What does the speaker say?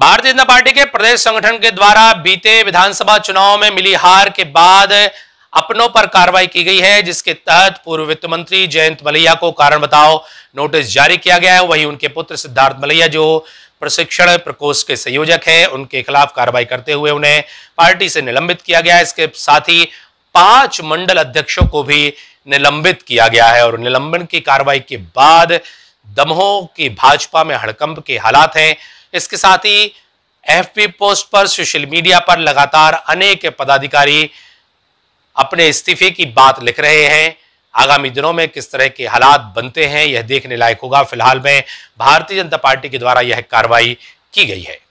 भारतीय जनता पार्टी के प्रदेश संगठन के द्वारा बीते विधानसभा चुनाव में मिली हार के बाद अपनों पर कार्रवाई की गई है जिसके तहत पूर्व वित्त मंत्री जयंत मलैया को कारण बताओ नोटिस जारी किया गया है वहीं उनके पुत्र सिद्धार्थ मलैया जो प्रशिक्षण प्रकोष्ठ के संयोजक है उनके खिलाफ कार्रवाई करते हुए उन्हें पार्टी से निलंबित किया गया है इसके साथ ही पांच मंडल अध्यक्षों को भी निलंबित किया गया है और निलंबन की कार्रवाई के बाद दमोह की भाजपा में हड़कंप के हालात हैं इसके साथ ही एफ पोस्ट पर सोशल मीडिया पर लगातार अनेक पदाधिकारी अपने इस्तीफे की बात लिख रहे हैं आगामी दिनों में किस तरह के हालात बनते हैं यह देखने लायक होगा फिलहाल में भारतीय जनता पार्टी के द्वारा यह कार्रवाई की गई है